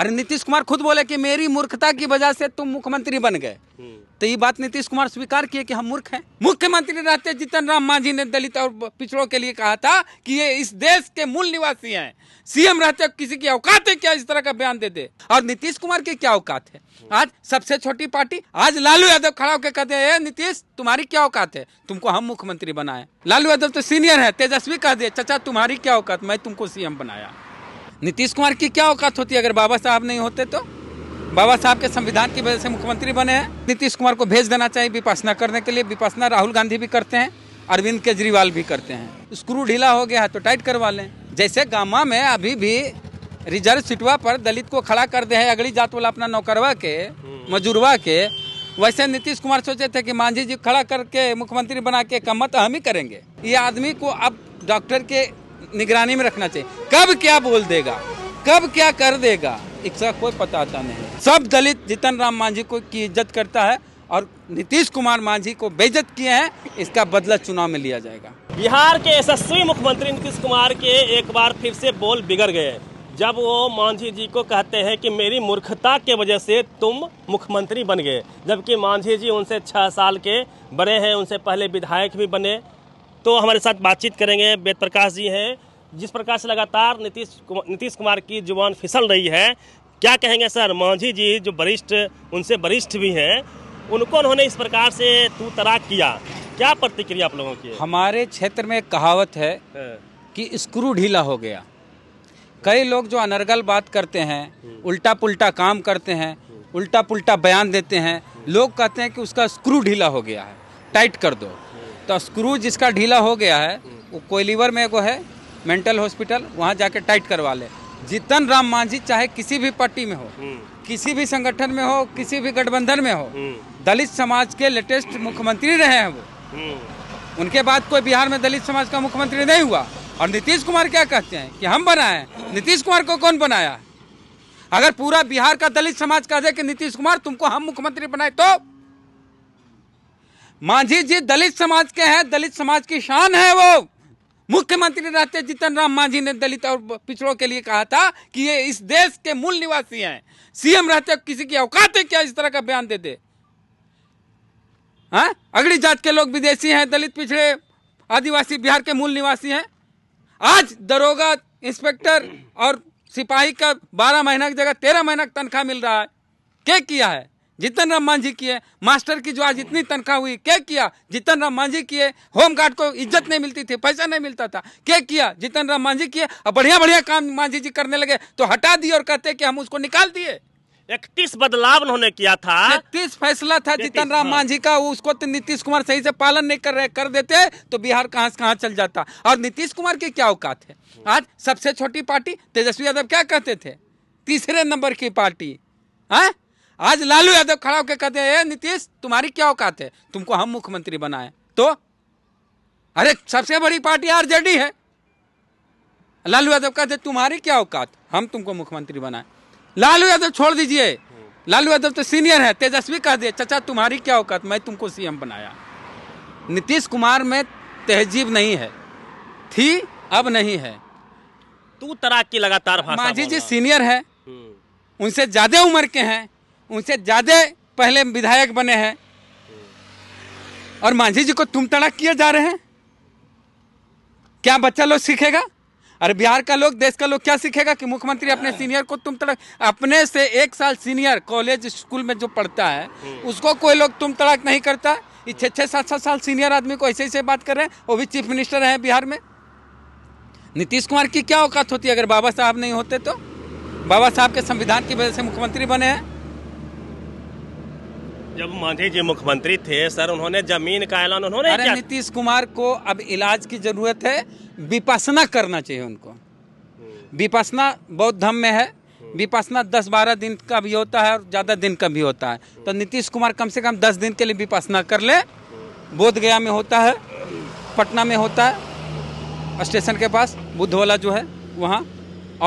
अरे नीतीश कुमार खुद बोले कि मेरी मूर्खता की वजह से तुम मुख्यमंत्री बन गए हम्म। तो ये बात नीतीश कुमार स्वीकार किए कि हम मूर्ख हैं मुख्यमंत्री रहते जीतन राम मांझी ने दलित और पिछड़ों के लिए कहा था कि ये इस देश के मूल निवासी हैं सीएम रहते किसी की औकात है क्या इस तरह का बयान दे दे और नीतीश कुमार की क्या औकात है हम्म। आज सबसे छोटी पार्टी आज लालू यादव खड़ा होकर कहते हैं नीतीश तुम्हारी क्या औकात है तुमको हम मुख्यमंत्री बनाए लालू यादव तो सीनियर है तेजस्वी कह दे चाचा तुम्हारी क्या औकात मैं तुमको सीएम बनाया नीतीश कुमार की क्या औकात होती अगर बाबा साहब नहीं होते तो बाबा साहब के संविधान की वजह से मुख्यमंत्री बने हैं नीतीश कुमार को भेज देना चाहिए विपासना करने के लिए विपासना राहुल गांधी भी करते हैं अरविंद केजरीवाल भी करते हैं स्क्रू ढीला हो गया है तो टाइट करवा लें जैसे गामा में अभी भी रिजर्व सीटवा पर दलित को खड़ा कर दे है अगड़ी जात वाला अपना नौकरवा के मजूरवा के वैसे नीतीश कुमार सोचे थे कि मांझी जी खड़ा करके मुख्यमंत्री बना के कम्मत हम ही करेंगे ये आदमी को अब डॉक्टर के निगरानी में रखना चाहिए कब क्या बोल देगा कब क्या कर देगा इसका कोई पताता नहीं सब दलित जीतन राम मांझी को की इज्जत करता है और नीतीश कुमार मांझी को बेइज्जत किए हैं इसका बदला चुनाव में लिया जाएगा बिहार के यशस्वी मुख्यमंत्री नीतीश कुमार के एक बार फिर से बोल बिगड़ गए जब वो मांझी जी को कहते हैं कि मेरी मूर्खता के वजह से तुम मुख्यमंत्री बन गए जबकि मांझी जी उनसे छह साल के बड़े हैं उनसे पहले विधायक भी बने तो हमारे साथ बातचीत करेंगे वेद प्रकाश जी हैं जिस प्रकार से लगातार नीतीश नीतीश कुमार की जुबान फिसल रही है क्या कहेंगे सर मांझी जी जो वरिष्ठ उनसे वरिष्ठ भी हैं उनको उन्होंने इस प्रकार से तू तराक किया क्या प्रतिक्रिया आप लोगों की हमारे क्षेत्र में कहावत है हाँ। कि स्क्रू ढीला हो गया कई लोग जो अनर्गल बात करते हैं हम्म। उल्टा पुल्टा काम करते हैं हम्म। उल्टा पुल्टा बयान देते हैं हम्म। लोग कहते हैं कि उसका स्क्रू ढीला हो गया है टाइट कर दो तो स्क्रू जिसका ढीला हो गया है हम्म। वो कोयलीवर में एगो है मेंटल हॉस्पिटल वहाँ जाके टाइट करवा ले जितन राम मांझी चाहे किसी भी पार्टी में हो हम्म। किसी भी संगठन में हो किसी भी गठबंधन में हो हम्म। दलित समाज के लेटेस्ट मुख्यमंत्री रहे हैं वो उनके बाद कोई बिहार में दलित समाज का मुख्यमंत्री नहीं हुआ और नीतीश कुमार क्या कहते हैं कि हम बनाए नीतीश कुमार को कौन बनाया अगर पूरा बिहार का दलित समाज कह दे कि नीतीश कुमार तुमको हम मुख्यमंत्री बनाए तो मांझी जी दलित समाज के हैं दलित समाज की शान है वो मुख्यमंत्री रहते जीतन राम मांझी ने दलित और पिछड़ों के लिए कहा था कि ये इस देश के मूल निवासी हैं सीएम रहते किसी की औकात है क्या इस तरह का बयान दे दे हाँ अगली जात के लोग विदेशी हैं दलित पिछड़े आदिवासी बिहार के मूल निवासी हैं आज दरोगा इंस्पेक्टर और सिपाही का बारह महीना की जगह तेरह महीना का तनख्वाह मिल रहा है क्या किया है जीतन राम मांझी किए मास्टर की जो आज इतनी तनख्वाह हुई क्या किया जीतन राम मांझी किए होम गार्ड को इज्जत नहीं मिलती थी पैसा नहीं मिलता था क्या किया जीतन राम मांझी किए और बढ़िया बढ़िया काम मांझी जी करने लगे तो हटा दिए और कहते कि हम उसको निकाल दिए इकतीस बदलाव उन्होंने किया था इकतीस फैसला था जीतन राम हाँ। मांझी का उसको तो नीतीश कुमार सही से पालन नहीं कर रहे कर देते तो बिहार कहाँ से कहाँ चल जाता और नीतीश कुमार की क्या औकात है आज सबसे छोटी पार्टी तेजस्वी यादव क्या कहते थे तीसरे नंबर की पार्टी है हाँ? आज लालू यादव खड़ा होकर कहते हैं नीतीश तुम्हारी क्या औकात है तुमको हम मुख्यमंत्री बनाए तो अरे सबसे बड़ी पार्टी आरजेडी है लालू यादव कहते तुम्हारी क्या औकात हम तुमको मुख्यमंत्री बनाए लालू यादव छोड़ दीजिए लालू यादव तो सीनियर है तेजस्वी कह दिए चचा तुम्हारी क्या औकात मैं तुमको सीएम बनाया नीतीश कुमार में तहजीब नहीं है थी अब नहीं है तू तराक की लगातार माझी जी सीनियर है हम्म। उनसे ज्यादा उम्र के हैं उनसे ज़्यादा पहले विधायक बने हैं और मांझी जी को तुम तड़क किए जा रहे हैं क्या बच्चा लोग सीखेगा अरे बिहार का लोग देश का लोग क्या सीखेगा कि मुख्यमंत्री अपने सीनियर को तुम तड़क अपने से एक साल सीनियर कॉलेज स्कूल में जो पढ़ता है उसको कोई लोग तुम तड़क नहीं करता ये छः छः सात सात साल सीनियर आदमी को ऐसे ऐसे बात कर रहे हैं वो भी चीफ मिनिस्टर हैं बिहार में नीतीश कुमार की क्या औकात होती है अगर बाबा साहब नहीं होते तो बाबा साहब के संविधान की वजह से मुख्यमंत्री बने हैं जब मांझी जी मुख्यमंत्री थे सर उन्होंने जमीन का ऐलान उन्होंने अरे नीतीश कुमार को अब इलाज की जरूरत है विपासना करना चाहिए उनको हम्म। विपासना बौद्ध धर्म में है हम्म। विपासना दस बारह दिन का भी होता है और ज़्यादा दिन का भी होता है तो हम्म। नीतीश कुमार कम से कम दस दिन के लिए विपासना कर ले बोध गया में होता है पटना में होता है स्टेशन के पास बुद्धवाला जो है वहाँ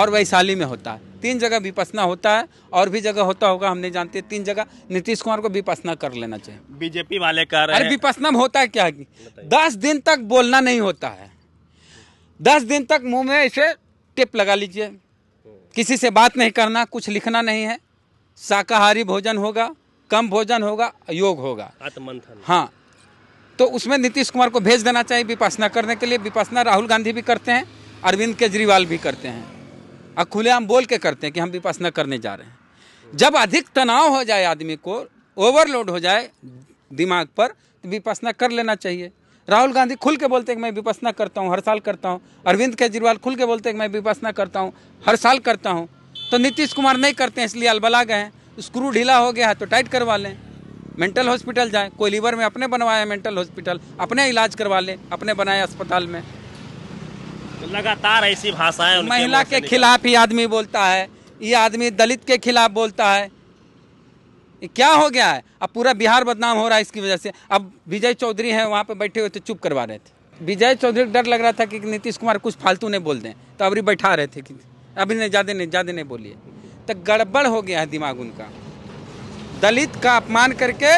और वैशाली में होता है तीन जगह विपसना होता है और भी जगह होता होगा हम नहीं जानते तीन जगह नीतीश कुमार को विपसना कर लेना चाहिए बीजेपी वाले कह रहे अरे विपसना में होता है क्या दस दिन तक बोलना नहीं होता है दस दिन तक मुंह में इसे टिप लगा लीजिए किसी से बात नहीं करना कुछ लिखना नहीं है शाकाहारी भोजन होगा कम भोजन होगा योग होगा आत्मंथन हाँ तो उसमें नीतीश कुमार को भेज देना चाहिए विपासना करने के लिए विपासना राहुल गांधी भी करते हैं अरविंद केजरीवाल भी करते हैं और खुलेआम बोल के करते हैं कि हम विपासना करने जा रहे हैं जब अधिक तनाव हो जाए आदमी को ओवरलोड हो जाए दिमाग पर तो विपासना कर लेना चाहिए राहुल गांधी खुल के बोलते हैं कि मैं विपासना करता हूँ हर साल करता हूँ अरविंद केजरीवाल खुल के बोलते हैं कि मैं विपासना करता हूँ हर साल करता हूँ तो नीतीश कुमार नहीं करते हैं इसलिए अलबला गए हैं स्क्रू ढीला हो गया है तो टाइट करवा लें मेंटल हॉस्पिटल जाएं कोई लीवर में अपने बनवाए मेंटल हॉस्पिटल अपने इलाज करवा लें अपने बनाए अस्पताल में तो लगातार ऐसी भाषाएं महिला के खिलाफ ही आदमी बोलता है ये आदमी दलित के खिलाफ बोलता है क्या हो गया है अब पूरा बिहार बदनाम हो रहा है इसकी वजह से अब विजय चौधरी है वहाँ पे बैठे हुए थे तो चुप करवा रहे थे विजय चौधरी डर लग रहा था कि नीतीश कुमार कुछ फालतू नहीं बोल दें तो अभी बैठा रहे थे कि अभी नहीं ज़्यादा नहीं ज़्यादा नहीं बोलिए तो गड़बड़ हो गया है दिमाग उनका दलित का अपमान करके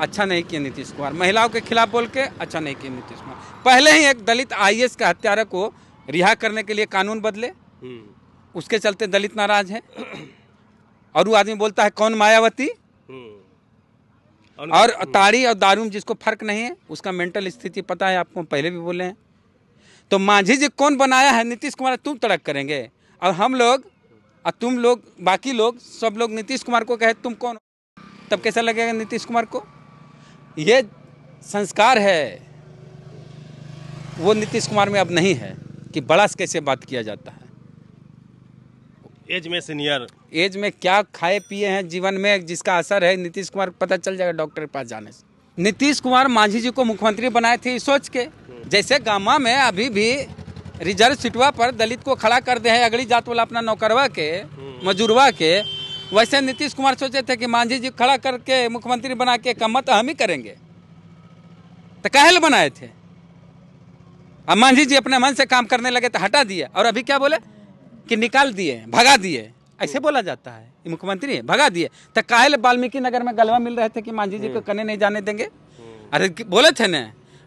अच्छा नहीं किया नीतीश कुमार महिलाओं के खिलाफ बोल के अच्छा नहीं किया नीतीश कुमार पहले ही एक दलित आई के हत्यारा को रिहा करने के लिए कानून बदले हम्म। उसके चलते दलित नाराज है और वो आदमी बोलता है कौन मायावती हम्म। और हम्म। ताड़ी और दारूम जिसको फर्क नहीं है उसका मेंटल स्थिति पता है आपको पहले भी बोले हैं तो मांझी जी कौन बनाया है नीतीश कुमार तुम तड़क करेंगे और हम लोग और तुम लोग बाकी लोग सब लोग नीतीश कुमार को कहे तुम कौन तब कैसा लगेगा नीतीश कुमार को ये संस्कार है वो नीतीश कुमार में अब नहीं है कि बड़ा से कैसे बात किया जाता है एज में सीनियर एज में क्या खाए पिए हैं जीवन में जिसका असर है नीतीश कुमार पता चल जाएगा डॉक्टर के पास जाने से नीतीश कुमार मांझी जी को मुख्यमंत्री बनाए थे सोच के जैसे गामा में अभी भी रिजर्व सीटवा पर दलित को खड़ा कर दे है अगली जात वाला अपना नौकरवा के मजूरवा के वैसे नीतीश कुमार सोचे थे कि मांझी जी खड़ा करके मुख्यमंत्री बना के कम मत हम ही करेंगे तो कहल बनाए थे अब मांझी जी अपने मन से काम करने लगे तो हटा दिए और अभी क्या बोले कि निकाल दिए भगा दिए ऐसे बोला जाता है मुख्यमंत्री भगा दिए तो काहे वाल्मीकि नगर में गलवा मिल रहे थे कि मांझी जी को हम्म। कने नहीं जाने देंगे अरे बोले थे ना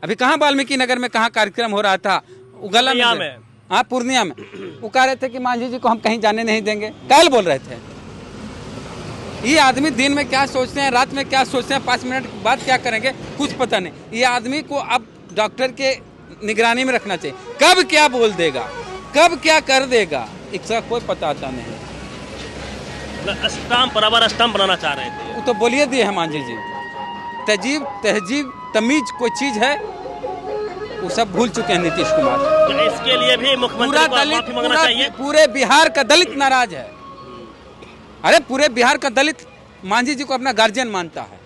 अभी कहाँ वाल्मीकि नगर में कहा कार्यक्रम हो रहा था गला में हाँ पूर्णिया में वो कह रहे थे कि मांझी जी को हम कहीं जाने नहीं देंगे काल बोल रहे थे ये आदमी दिन में क्या सोचते हैं रात में क्या सोचते हैं पाँच मिनट बाद क्या करेंगे कुछ पता नहीं ये आदमी को अब डॉक्टर के निगरानी में रखना चाहिए कब क्या बोल देगा कब क्या कर देगा इसका कोई पता आता नहीं स्टाम्प बराबर स्टाम्प बनाना चाह रहे थे वो तो बोलिए दिए है जी जी तहजीब तहजीब तमीज कोई चीज़ है वो सब भूल चुके हैं नीतीश कुमार तो इसके लिए भी मुख्यमंत्री पूरा दलित पूरे बिहार का दलित नाराज है अरे पूरे बिहार का दलित मांझी जी को अपना गार्जियन मानता है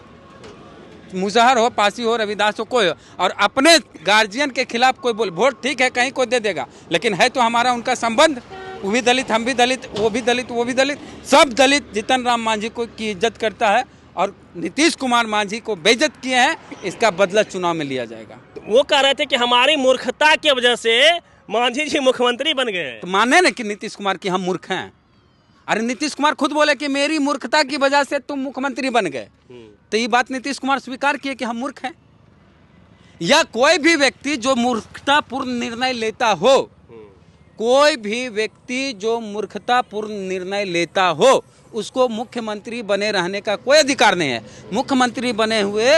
मुजहर हो पासी हो रविदास हो कोई हो और अपने गार्जियन के खिलाफ कोई बोल वोट ठीक है कहीं कोई दे देगा लेकिन है तो हमारा उनका संबंध वो भी दलित हम भी दलित वो भी दलित वो भी दलित सब दलित जीतन राम मांझी को की इज्जत करता है और नीतीश कुमार मांझी को बेइज्जत किए हैं इसका बदला चुनाव में लिया जाएगा वो कह रहे थे कि हमारी मूर्खता की वजह से मांझी जी मुख्यमंत्री बन गए तो माने ना कि नीतीश कुमार की हम मूर्ख हैं अरे नीतीश कुमार खुद बोले कि मेरी मूर्खता की वजह से तुम मुख्यमंत्री बन गए हम्म। तो ये बात नीतीश कुमार स्वीकार किए कि हम मूर्ख हैं या कोई भी व्यक्ति जो मूर्खतापूर्ण निर्णय लेता हो हम्म। कोई भी व्यक्ति जो मूर्खतापूर्ण निर्णय लेता हो उसको मुख्यमंत्री बने रहने का कोई अधिकार नहीं है मुख्यमंत्री बने हुए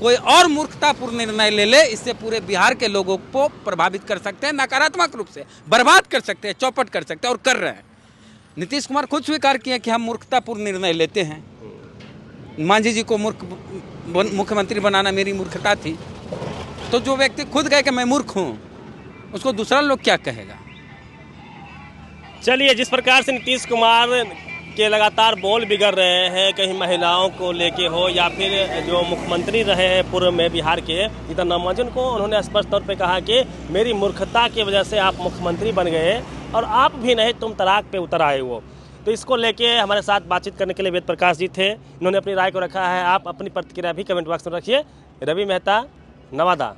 कोई और मूर्खतापूर्ण निर्णय ले ले इससे पूरे बिहार के लोगों को प्रभावित कर सकते हैं नकारात्मक रूप से बर्बाद कर सकते हैं चौपट कर सकते हैं और कर रहे हैं नीतीश कुमार खुद स्वीकार किए कि हम मूर्खतापूर्ण निर्णय लेते हैं मांझी जी को मूर्ख मुख्यमंत्री बनाना मेरी मूर्खता थी तो जो व्यक्ति खुद कहे कि मैं मूर्ख हूँ उसको दूसरा लोग क्या कहेगा चलिए जिस प्रकार से नीतीश कुमार के लगातार बोल बिगड़ रहे हैं कहीं महिलाओं को लेके हो या फिर जो मुख्यमंत्री रहे हैं पूर्व में बिहार के इधर नामांजन को उन्होंने स्पष्ट तौर पे कहा कि मेरी मूर्खता की वजह से आप मुख्यमंत्री बन गए और आप भी नहीं तुम तलाक पे उतर आए हो तो इसको लेके हमारे साथ बातचीत करने के लिए वेद प्रकाश जी थे इन्होंने अपनी राय को रखा है आप अपनी प्रतिक्रिया भी कमेंट बॉक्स में रखिए रवि मेहता नवादा